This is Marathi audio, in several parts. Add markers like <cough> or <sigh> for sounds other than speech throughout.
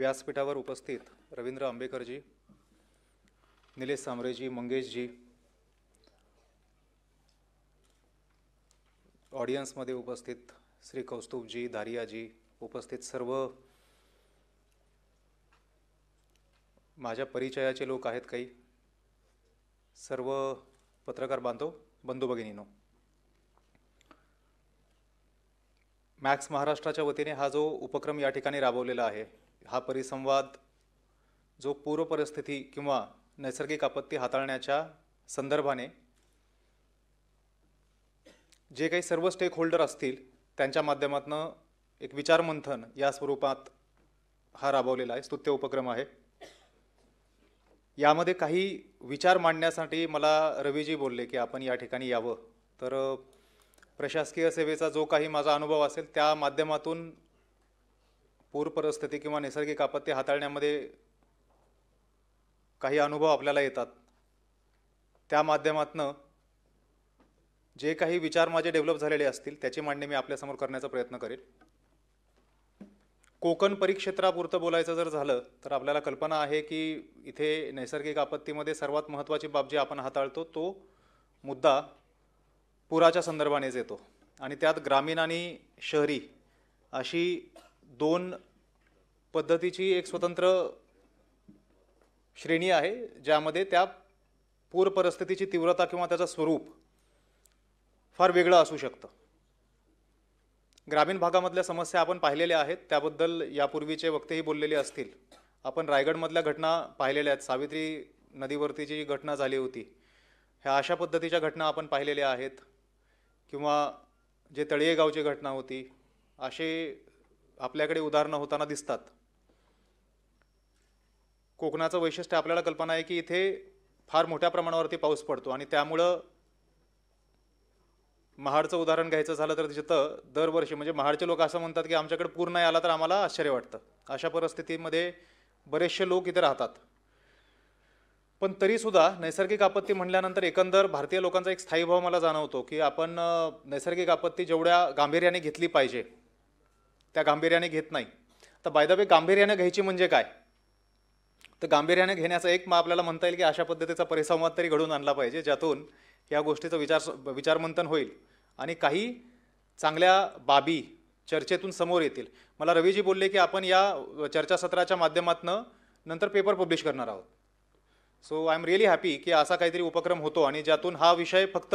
व्यासपीठावर उपस्थित रवींद्र आंबेकरजी निलेश सांबरेजी मंगेशजी ऑडियन्समध्ये उपस्थित श्री कौस्तुभजी दारियाजी उपस्थित सर्व माझ्या परिचयाचे लोक आहेत काही सर्व पत्रकार बांधव बंधू भगिनीनो मॅक्स महाराष्ट्राच्या वतीने हा जो उपक्रम या ठिकाणी राबवलेला आहे हा परिसंवाद जो पूर्व परिस्थिती किंवा नैसर्गिक आपत्ती हाताळण्याच्या संदर्भाने जे काही सर्व स्टेक होल्डर असतील त्यांच्या माध्यमातून एक विचारमंथन या स्वरूपात हा राबवलेला आहे स्तुत्य उपक्रम आहे यामध्ये काही विचार मांडण्यासाठी मला रवीजी बोलले की आपण या ठिकाणी यावं तर प्रशासकीय सेवेचा जो काही माझा अनुभव असेल त्या माध्यमातून पूर परिस्थिती किंवा नैसर्गिक आपत्ती हाताळण्यामध्ये काही अनुभव आपल्याला येतात त्या माध्यमातनं जे काही विचार माझे डेव्हलप झालेले असतील त्याची मांडणी मी आपल्यासमोर करण्याचा प्रयत्न करेन कोकण परिक्षेत्रापुरतं बोलायचं जर झालं तर आपल्याला कल्पना आहे की इथे नैसर्गिक आपत्तीमध्ये सर्वात महत्त्वाची बाब जी आपण हाताळतो तो मुद्दा पुराच्या संदर्भानेच येतो आणि त्यात ग्रामीण आणि शहरी अशी दोन पद्धतीची एक स्वतंत्र श्रेणी आहे ज्यामध्ये त्या पूर परिस्थितीची तीव्रता किंवा त्याचं स्वरूप फार वेगळं असू शकतं ग्रामीण भागामधल्या समस्या आपण पाहिलेल्या आहेत त्याबद्दल यापूर्वीचे वक्तेही बोललेले असतील आपण रायगडमधल्या घटना पाहिलेल्या आहेत सावित्री नदीवरतीची जी घटना झाली होती ह्या अशा पद्धतीच्या घटना आपण पाहिलेल्या आहेत किंवा जे तळिये घटना होती असे आपल्याकडे उदाहरणं होताना दिसतात कोकणाचं वैशिष्ट्य आपल्याला कल्पना आहे की इथे फार मोठ्या प्रमाणावरती पाऊस पडतो आणि त्यामुळं महाडचं उदाहरण घ्यायचं झालं तर तिथं दरवर्षी म्हणजे महाडचे लोक असं म्हणतात की आमच्याकडे पूर नाही आला तर आम्हाला आश्चर्य वाटतं अशा परिस्थितीमध्ये बरेचसे लोक इथे राहतात पण तरीसुद्धा नैसर्गिक आपत्ती म्हणल्यानंतर एकंदर भारतीय लोकांचा एक स्थायी भाव मला जाणवतो की आपण नैसर्गिक आपत्ती जेवढ्या गांभीर्याने घेतली पाहिजे त्या गांभीर्याने घेत नाही तर बायदाबे गांभीर्याने घ्यायची म्हणजे काय तर गांभीर्याने घेण्याचा एक मग आपल्याला म्हणता येईल की अशा पद्धतीचा परिसंवाद तरी घडून आणला पाहिजे ज्यातून या गोष्टीचं विचार विचारमंथन होईल आणि काही चांगल्या बाबी चर्चेतून समोर येतील मला रवीजी बोलले की आपण या चर्चासत्राच्या माध्यमातून नंतर पेपर पब्लिश करणार आहोत so I am really happy की असा काहीतरी उपक्रम होतो आणि ज्यातून हा विषय फक्त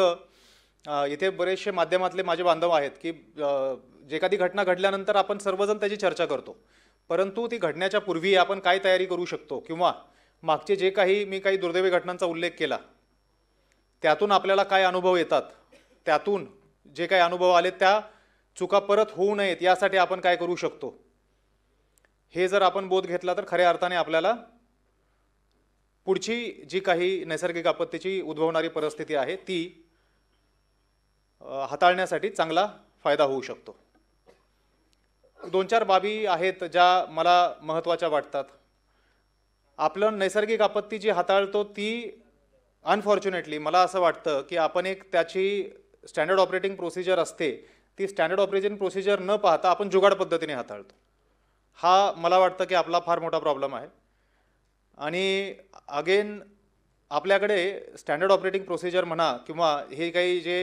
इथे बरेचसे माध्यमातले माझे बांधव आहेत की जे एखादी घटना घडल्यानंतर आपण सर्वजण त्याची चर्चा करतो परंतु ती घडण्याच्या पूर्वी आपण काय तयारी करू शकतो किंवा मागचे जे काही मी काही दुर्दैवी घटनांचा उल्लेख केला त्यातून आपल्याला काय अनुभव येतात त्यातून जे काही अनुभव आले त्या चुका परत होऊ नयेत यासाठी आपण काय करू शकतो हे जर आपण बोध घेतला तर खऱ्या अर्थाने आपल्याला पुढची जी काही नैसर्गिक आपत्तीची उद्भवणारी परिस्थिती आहे ती हाताळण्यासाठी चांगला फायदा होऊ शकतो दोन चार बाबी आहेत ज्या मला महत्त्वाच्या वाटतात आपलं नैसर्गिक आपत्ती जी हाताळतो ती अनफॉर्च्युनेटली मला असं वाटतं की आपण एक त्याची स्टँडर्ड ऑपरेटिंग प्रोसिजर असते ती स्टँडर्ड ऑपरेटिंग प्रोसिजर न पाहता आपण जुगाड पद्धतीने हाताळतो हा मला वाटतं की आपला फार मोठा प्रॉब्लेम आहे आणि अगेन आपल्याकडे स्टँडर्ड ऑपरेटिंग प्रोसिजर म्हणा किंवा हे काही जे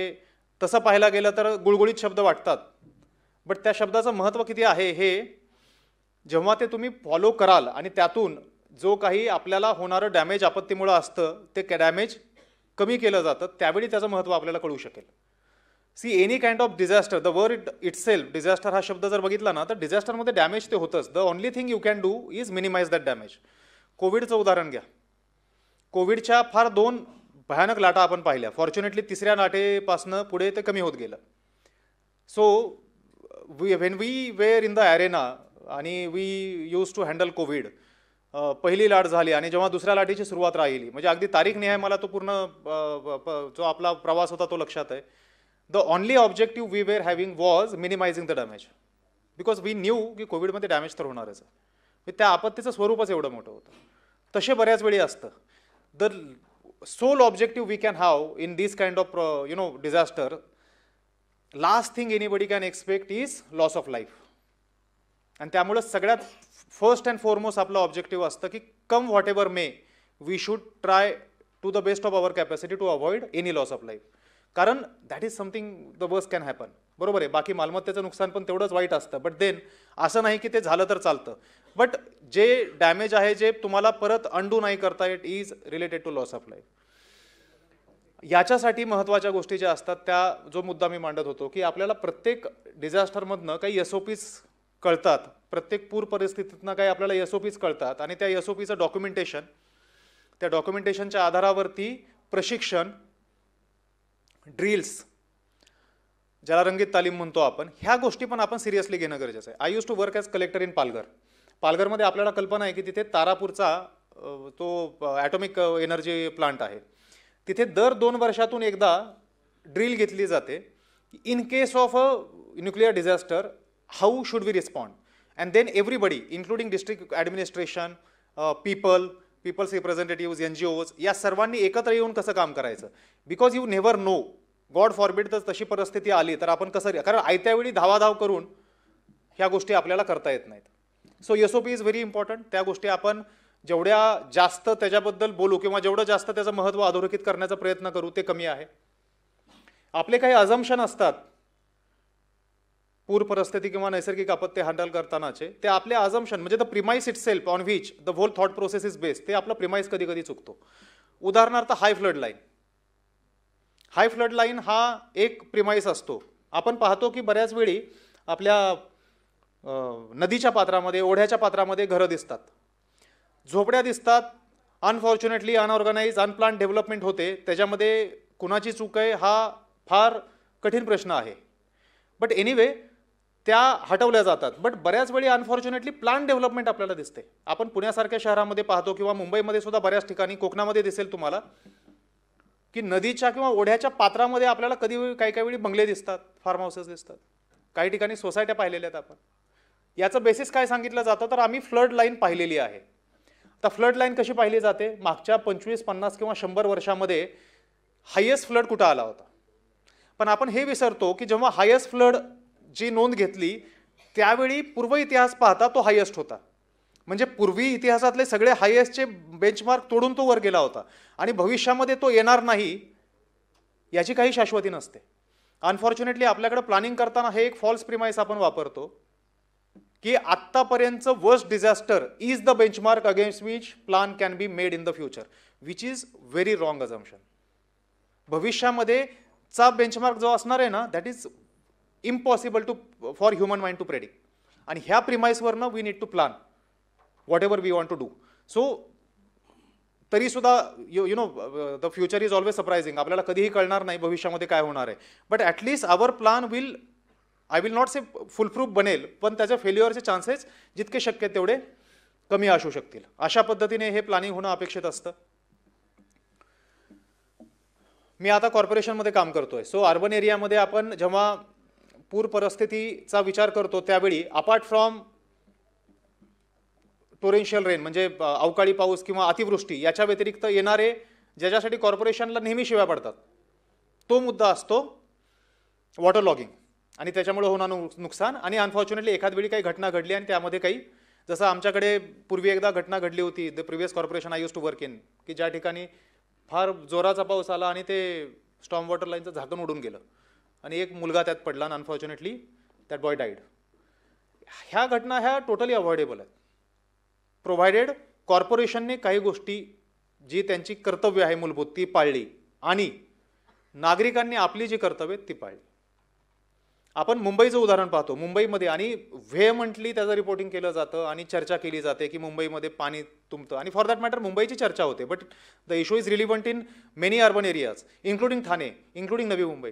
तसं पाहायला गेलं तर गुळगुळीत शब्द वाटतात बट त्या शब्दाचं महत्त्व किती आहे हे जेव्हा ते तुम्ही फॉलो कराल आणि त्यातून जो काही आपल्याला होणारं डॅमेज आपत्तीमुळं असतं ते डॅमेज कमी केलं जातं त्यावेळी त्याचं महत्त्व आपल्याला कळू शकेल see any kind of disaster the word it itself disaster हा शब्द जर बघितला ना तर डिझास्टरमध्ये डॅमेज ते होतंच the only thing you can do is minimise that damage कोविडचं उदाहरण घ्या कोविडच्या फार दोन भयानक लाटा आपण पाहिल्या फॉर्च्युनेटली तिसऱ्या लाटेपासनं पुढे ते कमी होत गेलं so we when we were in the arena आणि we use to handle Covid पहिली लाट झाली आणि जेव्हा दुसऱ्या लाटेची सुरुवात राहिली म्हणजे अगदी तारीख नाही आहे मला तो पूर्ण जो आपला प्रवास होता तो लक्षात आहे the only objective we were having was minimising the damage because we knew की कोविडमध्ये डॅमेज तर होणारच आहे म्हणजे त्या आपत्तीचं स्वरूपच एवढं मोठं होतं तसे बऱ्याच वेळी असतं the sole objective we can have in this kind of you know disaster last thing anybody can expect is loss of life आणि त्यामुळं सगळ्यात फर्स्ट अँड फॉरमोस्ट आपलं ऑब्जेक्टिव्ह असतं की come whatever may we should try to the best of our capacity to avoid any loss of life कारण that is something the worst can happen बरोबर आहे बाकी मालमत्तेचं नुकसान पण तेवढंच वाईट असतं बट देन असं नाही की ते झालं तर चालतं बट जे डॅमेज आहे जे तुम्हाला परत अंडू नाही करता it is related to loss of life याच्यासाठी महत्त्वाच्या गोष्टी ज्या असतात त्या जो मुद्दा मी मांडत होतो की आपल्याला प्रत्येक डिझास्टरमधनं काही एस ओ कळतात प्रत्येक पूर परिस्थितीतनं काही आपल्याला एस ओ कळतात आणि त्या एस ओ पीचं डॉक्युमेंटेशन त्या डॉक्युमेंटेशनच्या आधारावरती प्रशिक्षण ड्रिल्स ज्याला रंगीत तालीम म्हणतो आपण ह्या गोष्टी पण आपण सिरियसली घेणं गरजेचं आहे I use to work as collector in Palghar पालघरमध्ये आपल्याला कल्पना आहे की तिथे तारापूरचा तो ॲटॉमिक एनर्जी प्लांट आहे तिथे दर दोन वर्षातून एकदा ड्रिल घेतली जाते in case of a nuclear disaster how should we respond and then everybody including district administration people peoples representatives N G Os या सर्वांनी एकत्र येऊन कसं काम करायचं because you never know God forbid तर तशी परिस्थिती आली तर आपण कसं कारण आयत्यावेळी धावाधाव करून ह्या गोष्टी आपल्याला करता येत नाहीत so as is very important त्या गोष्टी आपण जेवढ्या जास्त त्याच्याबद्दल बोलू किंवा जेवढं जास्त त्याचं महत्त्व अधोरेखित करण्याचा प्रयत्न करू ते कमी आहे आपले काही अजम्शन असतात पूर परिस्थिती किंवा नैसर्गिक आपत्ती हँडल करतानाचे ते आपले अजम्शन म्हणजे the premise itself on which the whole thought process is based ते आपला प्रिमाइस कधी कधी चुकतो उदाहरणार्थ high flood line high flood line हा एक प्रिमाइस असतो आपण पाहतो की बऱ्याच वेळी आपल्या नदीच्या पात्रामध्ये ओढ्याच्या पात्रामध्ये घरं दिसतात झोपड्या दिसतात अनफॉर्च्युनेटली अनऑर्गनाईज अनप्लान डेव्हलपमेंट होते त्याच्यामध्ये कुणाची चूक आहे हा फार कठीण प्रश्न आहे बट एनिवे त्या हटवल्या जातात बट बऱ्याच वेळी अनफॉर्च्युनेटली प्लान डेव्हलपमेंट आपल्याला दिसते आपण पुण्यासारख्या शहरामध्ये पाहतो किंवा मुंबईमध्ये सुद्धा बऱ्याच ठिकाणी कोकणामध्ये दिसेल तुम्हाला की नदीच्या किंवा ओढ्याच्या पात्रामध्ये आपल्याला कधी काही काही वेळी बंगले दिसतात फार्म हाऊसेस दिसतात काही ठिकाणी सोसायट्या पाहिलेल्या आहेत आपण याचं बेसिस काय सांगितलं जातं तर आम्ही फ्लड लाईन पाहिलेली आहे तर फ्लड लाईन कशी पाहिली जाते मागच्या पंचवीस पन्नास किंवा शंभर वर्षामध्ये हायेस्ट फ्लड कुठं आला होता पण आपण हे विसरतो की जेव्हा हायेस्ट फ्लड जी नोंद घेतली त्यावेळी पूर्व इतिहास पाहता तो हायेस्ट होता म्हणजे पूर्वी इतिहासातले सगळे हायेस्टचे बेंचमार्क तोडून तो वर गेला होता आणि भविष्यामध्ये तो येणार नाही याची काही शाश्वती नसते अनफॉर्च्युनेटली आपल्याकडे प्लॅनिंग करताना हे एक फॉल्स प्रिमाइस आपण वापरतो की आत्तापर्यंतचं worst disaster is the benchmark against which plan can be made in the future which is very wrong assumption भविष्यामध्ये चा बेंचमार्क जो असणार आहे ना that is impossible to for human mind to predict आणि ह्या प्रिमाइसवरनं we need to plan whatever we want to do so तरीसुद्धा you you know the future is always surprising आपल्याला कधीही कळणार नाही भविष्यामध्ये काय होणार आहे but at least our plan will I will not say foolproof बनेल पण त्याच्या फेल्युअरचे चान्सेस जितके शक्य तेवढे कमी असू शकतील अशा पद्धतीने हे प्लॅनिंग होणं अपेक्षित असतं मी आता कॉर्पोरेशनमध्ये काम करतो आहे सो अर्बन एरियामध्ये आपण जेव्हा पूर परिस्थितीचा विचार करतो त्यावेळी अपार्ट फ्रॉम टोरेन्शियल रेन म्हणजे अवकाळी पाऊस किंवा अतिवृष्टी याच्या व्यतिरिक्त येणारे ज्याच्यासाठी कॉर्पोरेशनला नेहमी शिव्या पडतात तो मुद्दा असतो वॉटर लॉगिंग आणि त्याच्यामुळे होणार नुकसान आणि अनफॉर्च्युनेटली एखाद वेळी काही घटना घडली आणि त्यामध्ये काही जसं आमच्याकडे पूर्वी एकदा घटना घडली होती the previous corporation I use to work in की ज्या ठिकाणी फार जोराचा पाऊस आला आणि ते स्टॉम वॉटर लाईनचं झाकण उडून गेलं आणि एक मुलगा त्यात पडला आणि अनफॉर्च्युनेटली दॅट बॉय डाईड ह्या घटना ह्या टोटली अवॉइडेबल आहेत प्रोव्हायडेड कॉर्पोरेशनने काही गोष्टी जी त्यांची कर्तव्य आहे मूलभूत ती पाळली आणि नागरिकांनी आपली जी कर्तव्य ती पाळली आपण मुंबईचं उदाहरण पाहतो मुंबईमध्ये आणि म्हटली त्याचं रिपोर्टिंग केलं जातं आणि चर्चा केली जाते की मुंबईमध्ये पाणी तुंबतं आणि फॉर दॅट मॅटर मुंबईची चर्चा होते but the issue is relevant in many urban areas including Thane including Navi Mumbai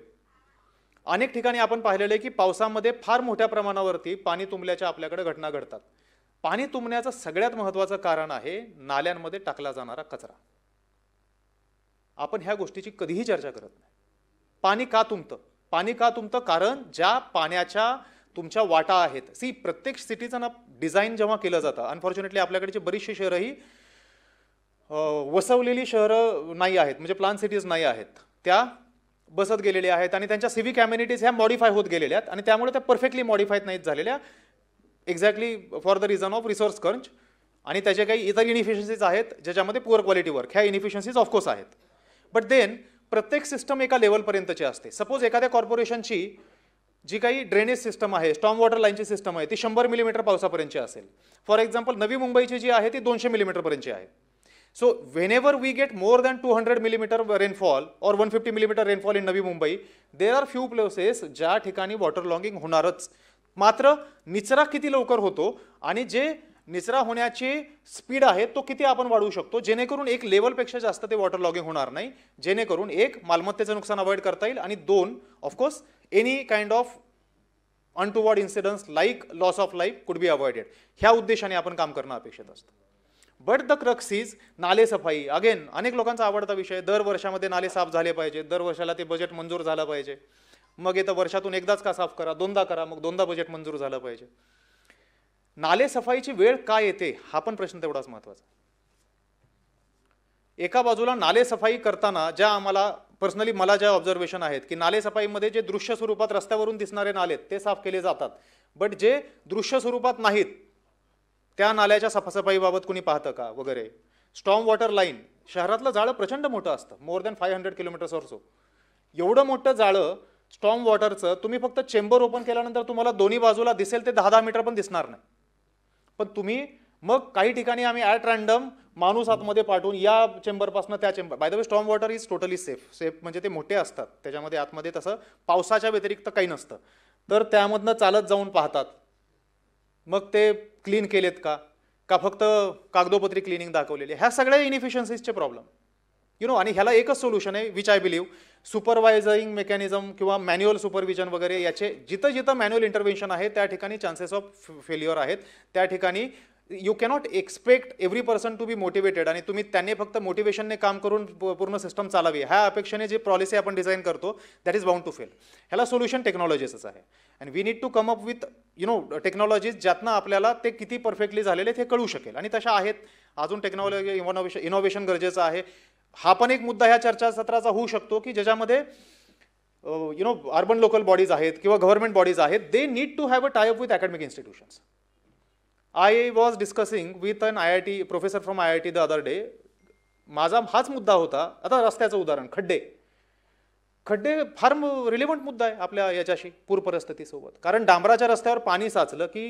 अनेक ठिकाणी आपण पाहिलेलं आहे की पावसामध्ये फार मोठ्या प्रमाणावरती पाणी तुंबल्याच्या आपल्याकडे घटना घडतात पाणी तुंबण्याचं सगळ्यात महत्त्वाचं कारण आहे नाल्यांमध्ये टाकला जाणारा कचरा आपण ह्या गोष्टीची कधीही चर्चा करत नाही पाणी का तुंबतं पाणी का तुमचं कारण ज्या पाण्याच्या तुमच्या वाटा आहेत सी प्रत्येक सिटीचं ना डिझाईन जेव्हा केलं जातं अनफॉर्च्युनेटली आपल्याकडची बरीचशी शहरं ही वसवलेली शहरं नाही आहेत म्हणजे प्लान सिटीज नाही आहेत त्या बसत गेलेल्या आहेत आणि त्यांच्या सिविक कम्युनिटीज ह्या मॉडिफाय होत गेलेल्या आहेत आणि त्यामुळे त्या परफेक्टली मॉडीफाय नाहीत झालेल्या exactly for the reason of resource crunch आणि त्याचे काही इतर इनिफिशियन्सीज आहेत ज्याच्यामध्ये पुअर क्वालिटी वर्क ह्या इनिफिशियन्सीज ऑफकोर्स आहेत बट देन प्रत्येक सिस्टम एका लेवलपर्यंतची असते सपोज एखाद्या कॉर्पोरेशनची जी काही ड्रेनेज सिस्टम आहे स्टॉम वॉटर लाईनची सिस्टम आहे ती शंभर मिलीमीटर पावसापर्यंतची असेल फॉर एक्झाम्पल नवी मुंबईची जी आहे ती दोनशे मिलीमीटरपर्यंतची आहे so when we get more than two hundred millimetre rainfall or one fifty millimetre rainfall in Navi Mumbai there are few places ज्या ठिकाणी वॉटर लॉगिंग होणारच मात्र निचरा किती लवकर होतो आणि जे निचरा होण्याची स्पीड आहे तो किती आपण वाढवू शकतो जेणेकरून एक लेवलपेक्षा जास्त ते वॉटर लॉगिंग होणार नाही जेणेकरून एक मालमत्तेचं नुकसान अवॉइड करता येईल आणि दोन of course any kind of untoward incidence like loss of life could be avoided ह्या उद्देशाने आपण काम करणं अपेक्षित असतं बट द क्रक्स इज सफाई अगेन अनेक लोकांचा आवडता विषय दर वर्षामध्ये नाले साफ झाले पाहिजे दर वर्षाला ते बजेट मंजूर झालं पाहिजे मग येतं वर्षातून एकदाच का साफ करा दोनदा करा मग दोनदा बजेट मंजूर झालं पाहिजे नाले सफाईची वेळ काय येते हा पण प्रश्न तेवढाच महत्वाचा एका बाजूला नाले सफाई करताना ज्या आम्हाला पर्सनली मला ज्या ऑब्झर्वेशन आहेत की नालेसफाईमध्ये जे दृश्य स्वरूपात रस्त्यावरून दिसणारे नाले ते साफ केले जातात बट जे दृश्य स्वरूपात नाहीत त्या नाल्याच्या सफासफाईबाबत कुणी पाहतं का वगैरे स्ट्रॉंग वॉटर लाईन शहरातलं जाळं प्रचंड मोठं असतं more than five hundred kilometres एवढं मोठं जाळं स्टॉंग वॉटरचं तुम्ही फक्त चेंबर ओपन केल्यानंतर तुम्हाला दोन्ही बाजूला दिसेल ते दहा दहा मीटर पण दिसणार नाही पण तुम्ही मग काही ठिकाणी आम्ही ॲट रँडम माणूस आतमध्ये पाठवून या चेंबरपासून त्या chamber by the way storm water is totally safe safe म्हणजे ते मोठे असतात त्याच्यामध्ये आतमध्ये तसं पावसाच्या व्यतिरिक्त काही नसतं तर त्यामधनं चालत जाऊन पाहतात मग ते क्लीन केलेत का का फक्त कागदोपत्री क्लिनिंग दाखवलेली ह्या सगळ्या इनिफिशियन्सीजचे प्रॉब्लेम यु नो आणि ह्याला एकच सोल्युशन आहे which I believe supervising mechanism किंवा मॅन्युअल सुपरविजन वगैरे याचे जिथं जिथं मॅन्युअल इंटरव्हेन्शन आहे त्या ठिकाणी चान्सेस ऑफ फेल्युअर आहेत त्या ठिकाणी you cannot expect every person to be motivated आणि तुम्ही त्यांनी फक्त मोटिवेशनने काम करून पूर्ण सिस्टम चालावी ह्या अपेक्षेने जी पॉलिसी आपण डिझाईन करतो that is bound to fail ह्याला सोल्युशन टेक्नॉलॉजीसच आहे and we need to come up with you know technologies ज्यातनं आपल्याला ते किती परफेक्टली झालेले ते कळू शकेल आणि तशा आहेत अजून टेक्नॉलॉजी इनोव्हेशन इनोव्हेशन गरजेचं आहे हा पण एक मुद्दा ह्या चर्चासत्राचा होऊ शकतो की ज्याच्यामध्ये you know urban local bodies आहेत किंवा गव्हर्नमेंट बॉडीज आहेत they need to have a tie up with academic institutions I was discussing with an I I T professor from I I T the other day माझा हाच मुद्दा होता आता रस्त्याचं उदाहरण खड्डे खड्डे फार रिलेव्हंट मुद्दा आहे आपल्या याच्याशी पूर परिस्थितीसोबत कारण डांबराच्या रस्त्यावर पाणी साचलं की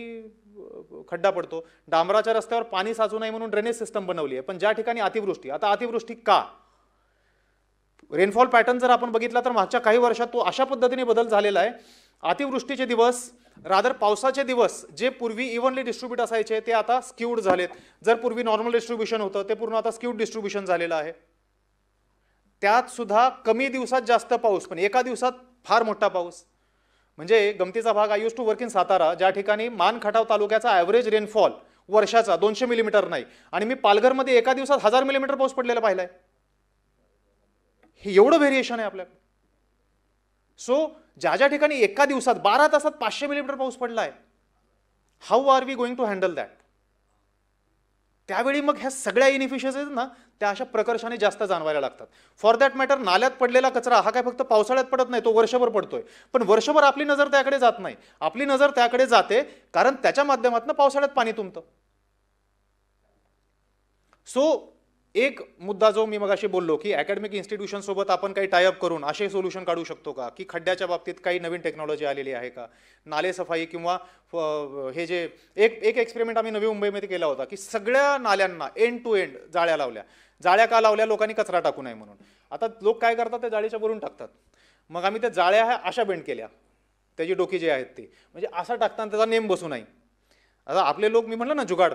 खड्डा पडतो डांबराच्या रस्त्यावर पाणी साचू नये म्हणून ड्रेनेज सिस्टम बनवली आहे पण ज्या ठिकाणी अतिवृष्टी आता अतिवृष्टी का रेनफॉल पॅटर्न जर आपण बघितला तर मागच्या काही वर्षात तो अशा पद्धतीने बदल झालेला आहे अतिवृष्टीचे दिवस रादर पावसाचे दिवस जे पूर्वी इव्हनली डिस्ट्रीब्यूट असायचे ते आता स्क्यूड झालेत जर पूर्वी नॉर्मल डिस्ट्रीब्युशन होतं ते पूर्ण आता स्क्यूड डिस्ट्रीब्युशन झालेलं आहे त्यातसुद्धा सुद्धा कमी दिवसात जास्त पाऊस पण एका दिवसात फार मोठा पाऊस म्हणजे गमतीचा भाग I use to work in Satara ज्या ठिकाणी मानखटाव तालुक्याचा ॲव्हरेज रेनफॉल वर्षाचा दोनशे मिलीमीटर नाही आणि मी पालघरमध्ये एका दिवसात हजार मिलीमीटर पाऊस पडलेला पाहिला आहे हे एवढं व्हेरिएशन आहे आपल्या सो ज्या ज्या ठिकाणी एका दिवसात बारा तासात पाचशे मिलीमीटर पाऊस पडला आहे how are we going to handle that त्यावेळी मग ह्या सगळ्या इनिफिशियन्सीज ना त्या अशा प्रकर्षाने जास्त जाणवायला लागतात फॉर दॅट मॅटर नाल्यात पडलेला कचरा हा काय फक्त पावसाळ्यात पडत नाही तो वर्षभर पडतोय पण वर्षभर आपली नजर त्याकडे जात नाही आपली नजर त्याकडे जाते कारण त्याच्या माध्यमातून पावसाळ्यात पाणी तुमतं सो एक मुद्दा जो मी मगाशी बोललो की अकॅडमिक इन्स्टिट्यूशनसोबत आपण काही टायअप करून असे सोल्युशन काढू शकतो का की खड्ड्याच्या बाबतीत काही नवीन टेक्नॉलॉजी आलेली आहे का नाले सफाई किंवा हे जे एक एक एक्सपेरिमेंट आम्ही नवी मुंबईमध्ये केला होता की सगळ्या नाल्यांना एंड टू एंड जाळ्या लावल्या जाळ्या का लावल्या लोकांनी कचरा टाकू नये म्हणून आता लोक काय करतात त्या जाळीच्या भरून टाकतात मग आम्ही त्या जाळ्या ह्या अशा बेंड केल्या त्याची डोकी जे आहेत ती म्हणजे असा टाकताना त्याचा नेम बसू नाही आता आपले लोक मी म्हणलं ना जुगाड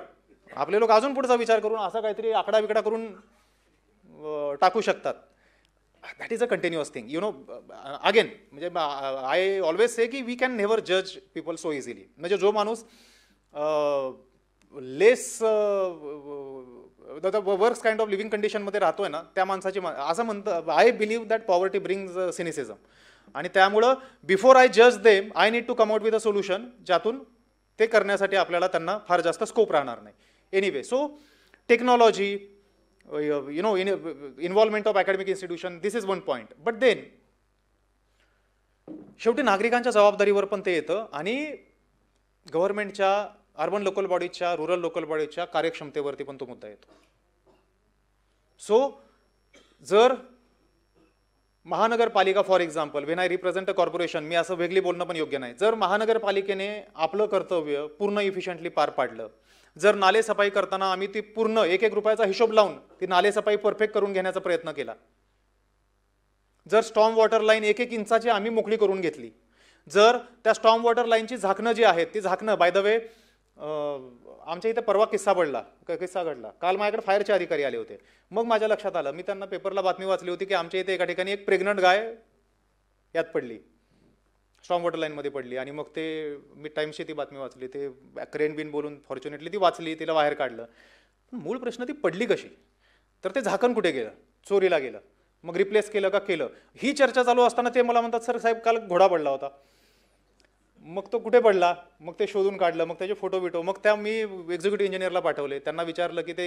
आपले लोक अजून पुढचा विचार करून असा काहीतरी आकडा बिकडा करून टाकू शकतात दॅट इज म्हणजे, a continuous thing you know again म्हणजे आय ऑलवेज से की वी कॅन नेव्हर जज पीपल सो इझिली म्हणजे जो माणूस less works kind of living कंडिशनमध्ये राहतोय ना त्या माणसाची असं म्हणतं I believe that poverty brings cynicism आणि त्यामुळं बिफोर आय जज them I need to come out with a solution ज्यातून ते करण्यासाठी आपल्याला त्यांना फार जास्त स्कोप राहणार नाही Anyway, so technology you know know, of uh, involvement of academic institution, this is one point. शेवटी नागरिकांच्या जबाबदारीवर पण ते येतं आणि गव्हर्नमेंटच्या अर्बन लोकल बॉडीच्या रुरल लोकल बॉडीच्या कार्यक्षमतेवरती पण तो मुद्दा येतो सो जर महानगरपालिका for example when I represent a corporation मी असं वेगळी बोलणं पण योग्य नाही जर महानगरपालिकेने आपलं कर्तव्य पूर्ण इफिशियंटली पार पाडलं जर नालेसफाई करताना आम्ही ती पूर्ण एक एक रुपयाचा हिशोब लावून ती नालेसफाई परफेक्ट करून घेण्याचा प्रयत्न केला जर स्टॉम वॉटर लाईन एक एक इंचाची आम्ही मोकळी करून घेतली जर त्या स्टॉम वॉटर लाईनची झाकणं जी आहेत ती झाकणं बाय द वे आमच्या इथे परवा किस्सा पडला किस्सा घडला काल माझ्याकडे फायरचे अधिकारी आले होते मग माझ्या लक्षात आलं मी त्यांना पेपरला बातमी वाचली होती की आमच्या इथे एका ठिकाणी एक प्रेग्नंट गाय यात पडली स्ट्रॉंग वॉटर लाईनमध्ये पडली आणि मग ते मी टाईमशी ती बातमी वाचली ते क्रेन बिन बोलून फॉर्च्युनेटली ती वाचली तिला बाहेर काढलं पण मूळ प्रश्न ती पडली कशी तर ते झाकण कुठे गेलं चोरीला गेलं मग रिप्लेस केलं का केलं ही चर्चा चालू असताना ते मला म्हणतात सर साहेब काल घोडा पडला होता मग तो कुठे पडला मग ते शोधून काढलं मग त्याचे फोटो बिटो मग त्या मी एक्झिक्युटिव्ह इंजिनियरला पाठवले त्यांना विचारलं की ते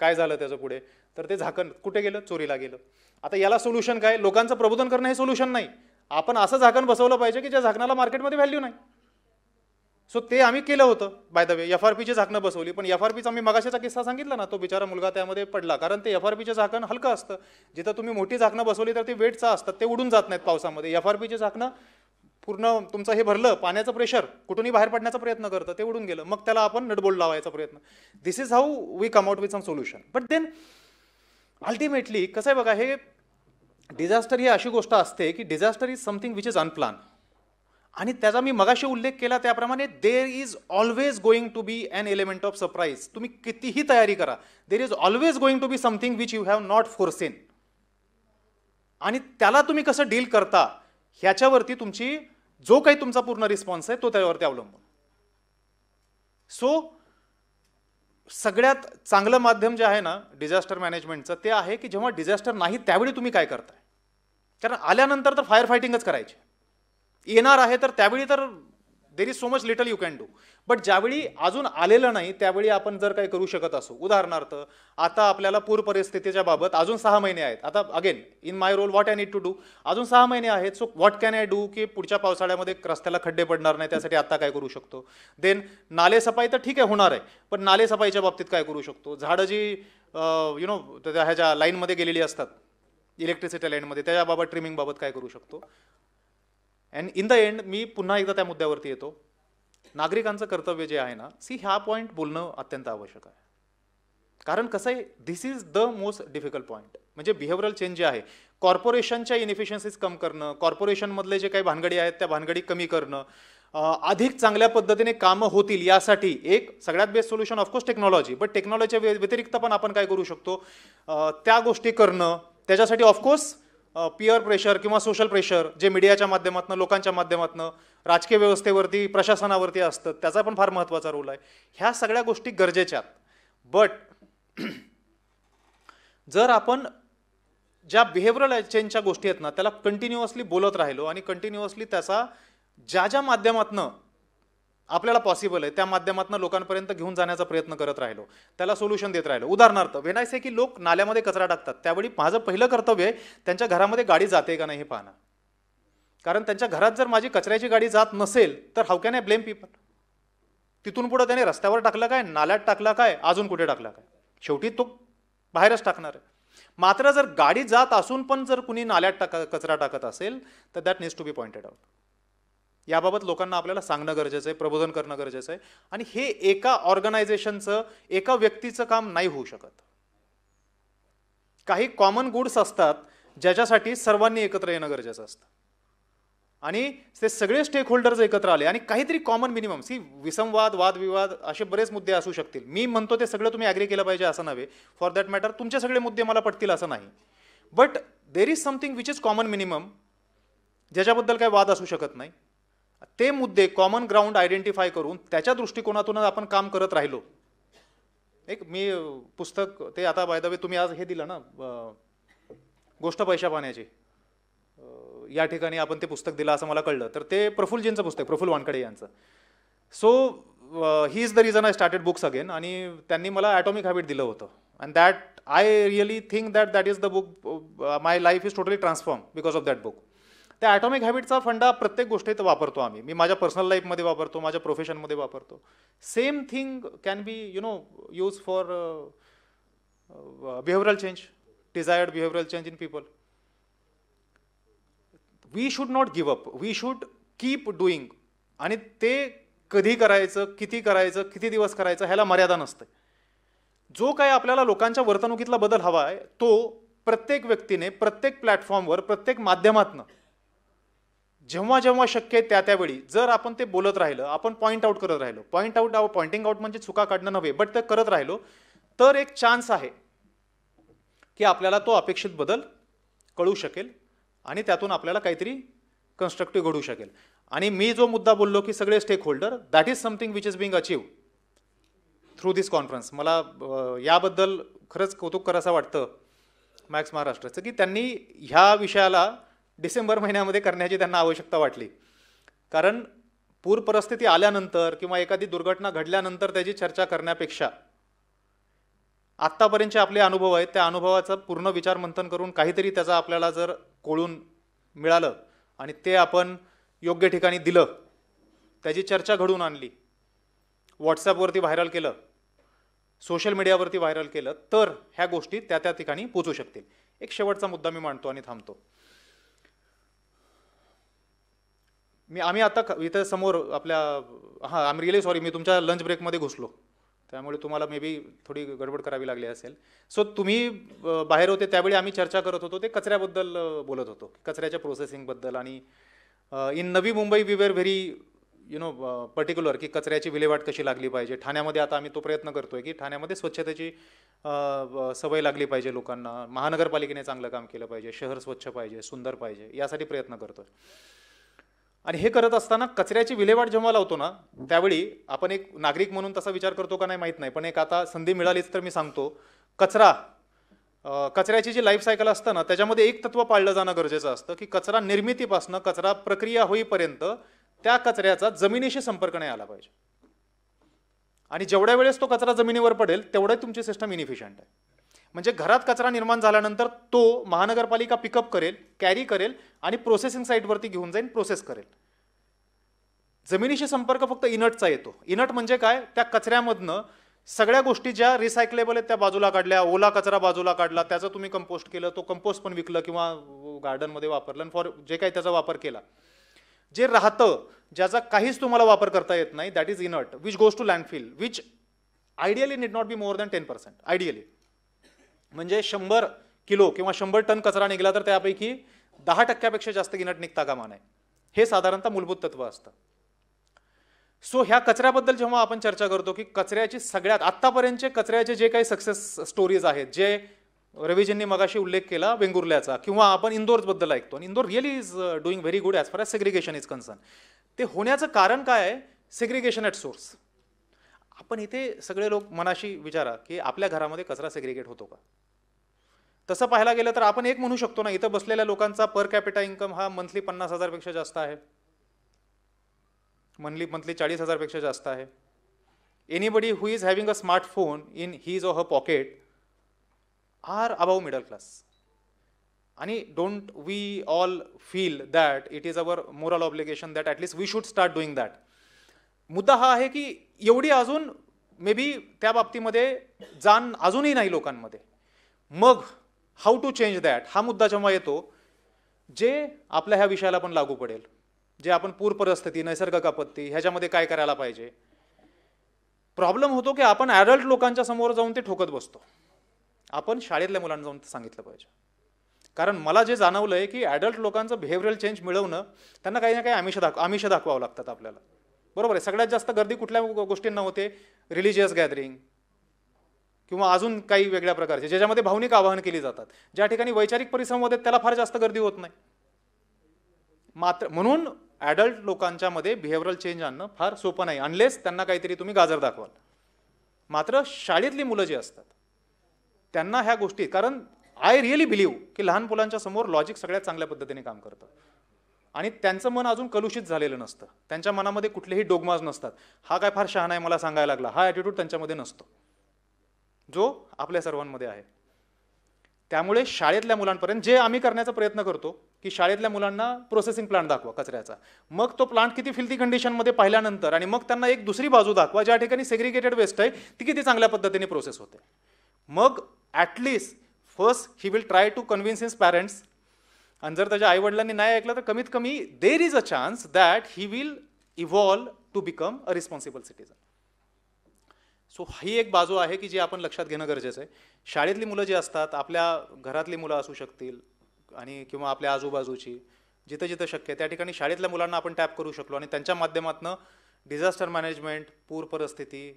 काय झालं त्याचं पुढे तर ते झाकण कुठे गेलं चोरीला गेलं आता याला सोल्युशन काय लोकांचं प्रबोधन करणं हे सोल्युशन नाही आपण असं झाकण बसवलं पाहिजे की ज्या झाकणाला मार्केटमध्ये व्हॅल्यू नाही सो ते आम्ही केलं होतं by the way F R पीची झाकणं बसवली पण एफ आर पीचा मी मगाशीचा किस्सा सांगितला ना तो बिचारा मुलगा त्यामध्ये पडला कारण ते एफ आर पीचं झाकण हलकं असतं जिथं तुम्ही मोठी झाकणं बसवली तर ते वेटचं असतात ते उडून जात नाहीत पावसामध्ये एफ आर पीची झाकणं पूर्ण तुमचं हे भरलं पाण्याचं प्रेशर कुठूनही बाहेर पडण्याचा प्रयत्न करतं ते उडून गेलं मग त्याला आपण नटबोल लावायचा प्रयत्न this is how we come out with some solution but then ultimately कसं आहे बघा हे डिझास्टर ही अशी गोष्ट असते की disaster is something which is unplan आणि त्याचा मी मगाशी उल्लेख केला त्याप्रमाणे there is always going to be an element of surprise तुम्ही कितीही तयारी करा there is always going to be something which you have not foreseen आणि त्याला तुम्ही कसं डील करता ह्याच्यावरती तुमची जो काही तुमचा पूर्ण रिस्पॉन्स आहे तो त्यावरती अवलंबून सो सगळ्यात चांगलं माध्यम जे आहे ना डिझास्टर मॅनेजमेंटचं ते आहे की जेव्हा डिझास्टर नाही त्यावेळी तुम्ही काय करताय कारण आल्यानंतर तर फायर फायटिंगच करायची येणार आहे तर त्यावेळी तर there is so much little you can do but ज्यावेळी अजून आलेलं नाही त्यावेळी आपण जर काही करू शकत असू उदाहरणार्थ आता आपल्याला पूर परिस्थितीच्या बाबत अजून सहा महिने आहेत आता again in my role what I need to do अजून सहा महिने आहेत so what can I do की पुढच्या पावसाळ्यामध्ये रस्त्याला खड्डे पडणार नाही त्यासाठी आता काय करू शकतो देन नालेसफाई तर ठीक आहे होणार आहे पण नालेसफाईच्या बाबतीत काय करू शकतो झाडं जी यु नो ह्याच्या लाईनमध्ये गेलेली असतात इलेक्ट्रिसिटी लाईनमध्ये त्याच्याबाबत ट्रिमिंगबाबत काय करू शकतो अँड इन द एंड मी पुन्हा एकदा त्या मुद्द्यावरती येतो नागरिकांचं कर्तव्य जे आहे ना सी ह्या पॉईंट बोलणं अत्यंत आवश्यक आहे कारण कसं आहे this is the most difficult point म्हणजे बिहेवरल चेंज जे आहे कॉर्पोरेशनच्या इनिफिशियन्सीज कम करणं कॉर्पोरेशनमधले जे काही भानगडी आहेत त्या भानगडी कमी करणं अधिक चांगल्या पद्धतीने कामं होतील यासाठी एक सगळ्यात best solution of course technology but टेक्नॉलॉजीच्या व्यतिरिक्त पण आपण काय करू शकतो त्या गोष्टी करणं त्याच्यासाठी ऑफकोर्स पिअर प्रेशर किंवा सोशल प्रेशर जे मीडियाच्या माध्यमातून लोकांच्या माध्यमातून राजकीय व्यवस्थेवरती प्रशासनावरती असतं त्याचा पण फार महत्त्वाचा रोल आहे ह्या सगळ्या गोष्टी गरजेच्या बट <clears throat> जर आपण ज्या बिहेवियरल चेंजच्या गोष्टी आहेत ना त्याला कंटिन्युअसली बोलत राहिलो आणि कंटिन्युअसली त्याचा ज्या ज्या माध्यमातनं आपल्याला पॉसिबल आहे त्या माध्यमातून लोकांपर्यंत घेऊन जाण्याचा प्रयत्न करत राहिलो त्याला सोल्युशन देत राहिलो उदाहरणार्थ वेनायस आहे की लोक नाल्यामध्ये कचरा टाकतात त्यावेळी माझं पहिलं कर्तव्य आहे त्यांच्या घरामध्ये गाडी जाते का नाही हे पाहणं कारण त्यांच्या घरात जर माझी कचऱ्याची गाडी जात नसेल तर how can I blame people तिथून पुढं त्याने रस्त्यावर टाकलं काय नाल्यात टाकला काय अजून कुठे टाकला काय शेवटी तो बाहेरच टाकणार आहे मात्र जर गाडी जात असून पण जर कुणी नाल्यात टाका कचरा टाकत असेल तर that needs to be pointed out याबाबत लोकांना आपल्याला सांगणं गरजेचं आहे प्रबोधन करणं गरजेचं आहे आणि हे एका ऑर्गनायझेशनचं एका व्यक्तीचं काम नाही होऊ शकत काही कॉमन गुड्स असतात ज्याच्यासाठी सर्वांनी एकत्र येणं गरजेचं असतं आणि ते सगळे स्टेक होल्डर्स एकत्र आले आणि काहीतरी कॉमन मिनिमम सी विसंवाद वादविवाद असे बरेच मुद्दे असू शकतील मी म्हणतो ते सगळं तुम्ही ॲग्री केलं पाहिजे असं नव्हे फॉर दॅट मॅटर तुमचे सगळे मुद्दे मला पटतील असं नाही but there is something which is common minimum ज्याच्याबद्दल काही वाद असू शकत नाही ते मुद्दे कॉमन ग्राउंड आयडेंटिफाय करून त्याच्या दृष्टिकोनातूनच आपण काम करत राहिलो एक मी पुस्तक ते आता बायदावे तुम्ही आज हे दिलं ना गोष्ट पैशा पाण्याची या ठिकाणी आपण ते पुस्तक दिलं असं मला कळलं तर ते प्रफुल्लजींचं पुस्तक प्रफुल्ल वानकडे यांचं so he is the reason I started books again आणि त्यांनी मला ॲटॉमिक हॅबिट दिलं होतं and that I really think that that is the book my life is totally transform because of that book त्या ॲटॉमिक हॅबिटचा फंडा प्रत्येक गोष्टीत वापरतो आम्ही मी माझ्या पर्सनल लाईफमध्ये वापरतो माझ्या प्रोफेशनमध्ये वापरतो same thing can be you know use for behavioural change desired behavioural change in people we should not give up we should keep doing आणि ते कधी करायचं किती करायचं किती दिवस करायचं ह्याला मर्यादा नसते जो काय आपल्याला लोकांच्या वर्तणुकीतला बदल हवा आहे तो प्रत्येक व्यक्तीने प्रत्येक प्लॅटफॉर्मवर प्रत्येक माध्यमातनं जेव्हा जेव्हा शक्य आहे त्या त्यावेळी जर आपण ते बोलत राहिलं आपण पॉईंट आउट करत राहिलो पॉईंट आउट पॉइंटिंग आउट म्हणजे चुका काढणं नव्हे बट ते करत राहिलो तर एक चान्स आहे की आपल्याला तो अपेक्षित बदल कळू शकेल आणि त्यातून आपल्याला काहीतरी कन्स्ट्रक्टिव्ह घडू शकेल आणि मी जो मुद्दा बोललो की सगळे stakeholder that is something which is being achieve through this conference मला याबद्दल खरंच कौतुक करायचं वाटतं मॅक्स महाराष्ट्राचं की त्यांनी ह्या विषयाला डिसेंबर महिन्यामध्ये करण्याची त्यांना आवश्यकता वाटली कारण पूर परिस्थिती आल्यानंतर किंवा एखादी दुर्घटना घडल्यानंतर त्याची चर्चा करण्यापेक्षा आत्तापर्यंतचे आपले अनुभव आहेत त्या अनुभवाचं पूर्ण विचारमंथन करून काहीतरी त्याचा आपल्याला जर कोळून मिळालं आणि ते आपण योग्य ठिकाणी दिलं त्याची चर्चा घडवून आणली व्हॉट्सॲपवरती व्हायरल केलं सोशल मीडियावरती व्हायरल केलं तर ह्या गोष्टी त्या त्या ठिकाणी पोचू शकतील एक शेवटचा मुद्दा मी मांडतो आणि थांबतो मी आम्ही आता इथं समोर आपल्या हां आम्ही रिअली सॉरी मी तुमच्या लंच ब्रेकमध्ये घुसलो त्यामुळे तुम्हाला मे बी थोडी गडबड करावी लागली असेल सो तुम्ही बाहेर होते त्यावेळी आम्ही चर्चा करत होतो ते कचऱ्याबद्दल बोलत होतो कचऱ्याच्या प्रोसेसिंगबद्दल आणि in Navi Mumbai we were very you know particular की कचऱ्याची विल्हेवाट कशी लागली पाहिजे ठाण्यामध्ये आता आम्ही तो प्रयत्न करतो आहे की ठाण्यामध्ये स्वच्छतेची सवय लागली पाहिजे लोकांना महानगरपालिकेने चांगलं काम केलं पाहिजे शहर स्वच्छ पाहिजे सुंदर पाहिजे यासाठी प्रयत्न करतो आहे आणि हे करत असताना कचऱ्याची विल्हेवाट जेव्हा लावतो ना त्यावेळी आपण एक नागरिक म्हणून तसा विचार करतो का नाही माहीत नाही पण एक आता संधी मिळालीच तर मी सांगतो कचरा कचऱ्याची जी लाईफ सायकल असतं ना त्याच्यामध्ये एक तत्व पाळलं जाणं गरजेचं असतं की कचरा निर्मितीपासून कचरा प्रक्रिया होईपर्यंत त्या कचऱ्याचा जमिनीशी संपर्क नाही आला पाहिजे आणि जेवढ्या वेळेस तो कचरा जमिनीवर पडेल तेवढं तुमची सिस्टम इनिफिशियंट आहे म्हणजे घरात कचरा निर्माण झाल्यानंतर तो महानगरपालिका पिकअप करेल कॅरी करेल आणि प्रोसेसिंग साईटवरती घेऊन जाईल प्रोसेस करेल जमिनीशी संपर्क फक्त इनटचा येतो इनट म्हणजे काय त्या कचऱ्यामधनं सगळ्या गोष्टी ज्या रिसायकलेबल आहेत त्या बाजूला काढल्या ओला कचरा बाजूला काढला त्याचं तुम्ही कंपोस्ट केलं तो कंपोस्ट पण विकलं किंवा गार्डनमध्ये वापरलं आणि फॉर जे काही त्याचा वापर केला जे राहतं ज्याचा काहीच तुम्हाला वापर करता येत नाही that is inert which goes to landfill which ideally need not be more than ten percent ideally म्हणजे शंभर किलो किंवा शंभर टन कचरा निघाला तर त्यापैकी दहा टक्क्यापेक्षा जास्त गिनट निघता कामा नये हे साधारणतः मूलभूत तत्व असतं सो ह्या कचऱ्याबद्दल जेव्हा आपण चर्चा करतो की कचऱ्याची सगळ्यात आत्तापर्यंतचे कचऱ्याचे जे काही सक्सेस स्टोरीज आहेत जे रवीजींनी मगाशी उल्लेख केला वेंगुर्ल्याचा किंवा आपण इंदोरबद्दल ऐकतो आणि Indore really is doing very good as far as segregation is concern ते होण्याचं कारण काय आहे सेग्रिगेशन ॲट सोर्स आपण इथे सगळे लोक मनाशी विचारा की आपल्या घरामध्ये कचरा सेग्रिगेट होतो का तसं पाहायला गेलं तर आपण एक म्हणू शकतो ना इथं बसलेल्या लोकांचा पर कॅपिटा इन्कम हा मंथली पन्नास हजारपेक्षा जास्त आहे मंथली मंथली चाळीस हजारपेक्षा जास्त आहे anybody who is having a smartphone in his or her pocket are above middle class आणि don't we all feel that it is our moral obligation that at least we should start doing that मुद्दा हा आहे की एवढी अजून मे बी त्या बाबतीमध्ये जाण अजूनही नाही लोकांमध्ये मग हाऊ टू चेंज दॅट हा मुद्दा जेव्हा येतो जे आपल्या ह्या विषयाला पण लागू पडेल जे आपण पूर परिस्थिती नैसर्गिक आपत्ती ह्याच्यामध्ये काय करायला पाहिजे प्रॉब्लेम होतो की आपण ॲडल्ट लोकांच्या समोर जाऊन ते ठोकत बसतो आपण शाळेतल्या मुलांना जाऊन सांगितलं पाहिजे कारण मला जे जाणवलं आहे की ॲडल्ट लोकांचं बिहेवियरल चेंज मिळवणं त्यांना काही ना काही आमिष दाख आमिष दाखवावं लागतात आपल्याला बरोबर आहे सगळ्यात जास्त गर्दी कुठल्या गोष्टींना होते रिलिजियस गॅदरिंग किंवा अजून काही वेगळ्या प्रकारचे ज्याच्यामध्ये भावनिक आवाहन केली जातात ज्या ठिकाणी वैचारिक परिसंवाद आहेत त्याला फार जास्त गर्दी होत नाही मात्र म्हणून ॲडल्ट लोकांच्या मध्ये बिहेवरल चेंज आणणं फार सोपं नाही अनलेस त्यांना काहीतरी तुम्ही गाजर दाखवाल मात्र शाळेतली मुलं जी असतात त्यांना ह्या गोष्टी कारण आय रिअली बिलीव्ह की लहान मुलांच्या समोर लॉजिक सगळ्यात चांगल्या पद्धतीने काम करतं आणि त्यांचं मन अजून कलुषित झालेलं नसतं त्यांच्या मनामध्ये कुठलेही डोगमाज नसतात हा काय फार शहाणा आहे मला सांगायला लागला हा ॲटिट्यूड त्यांच्यामध्ये नसतो जो आपल्या सर्वांमध्ये आहे त्यामुळे शाळेतल्या मुलांपर्यंत जे आम्ही करण्याचा प्रयत्न करतो की शाळेतल्या मुलांना प्रोसेसिंग प्लांट दाखवा कचऱ्याचा मग तो प्लांट किती फिल्दी कंडिशनमध्ये पाहिल्यानंतर आणि मग त्यांना एक दुसरी बाजू दाखवा ज्या ठिकाणी सेग्रिगेटेड वेस्ट आहे ती किती चांगल्या पद्धतीने प्रोसेस होते मग at least first he will try to convince his parents आणि जर त्याच्या आईवडिलांनी नाही ऐकलं तर कमीत कमी there is a chance that he will evolve to become a responsible citizen so ही एक बाजू आहे की जी आपण लक्षात घेणं गरजेचं आहे शाळेतली मुलं जी असतात आपल्या घरातली मुलं असू शकतील आणि किंवा आपल्या आजूबाजूची जिथं जिथं शक्य आहे त्या ठिकाणी शाळेतल्या मुलांना आपण टॅप करू शकलो आणि त्यांच्या माध्यमातून डिझास्टर मॅनेजमेंट पूर परिस्थिती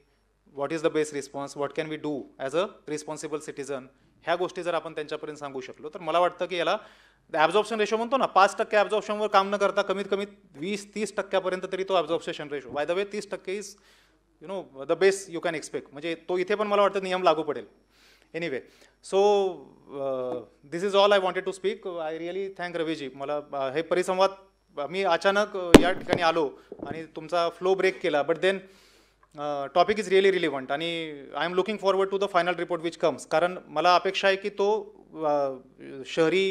what is the best response what can we do as a responsible citizen ह्या गोष्टी जर आपण त्यांच्यापर्यंत सांगू शकलो तर मला वाटतं की याला ॲब्झॉर्प्शन रेशो म्हणतो ना पाच टक्के ॲब्झॉर्प्शनवर काम न करता कमीत कमी वीस तीस टक्क्यापर्यंत तरी तो absorption ratio by the way तीस टक्के is you know the best you can expect म्हणजे तो इथे पण मला वाटतं नियम लागू पडेल anyway so this is all I wanted to speak I really thank Raviji मला uh, हे परिसंवाद uh, मी अचानक uh, या ठिकाणी आलो आणि तुमचा फ्लो ब्रेक केला but then topic is really relevant आणि I am looking forward to the final report which comes कारण मला अपेक्षा आहे की तो शहरी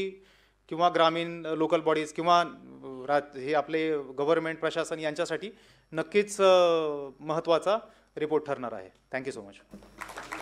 किंवा ग्रामीण लोकल बॉडीज किंवा हे आपले गव्हर्नमेंट प्रशासन यांच्यासाठी नक्कीच महत्त्वाचा रिपोर्ट ठरणार आहे थँक्यू सो मच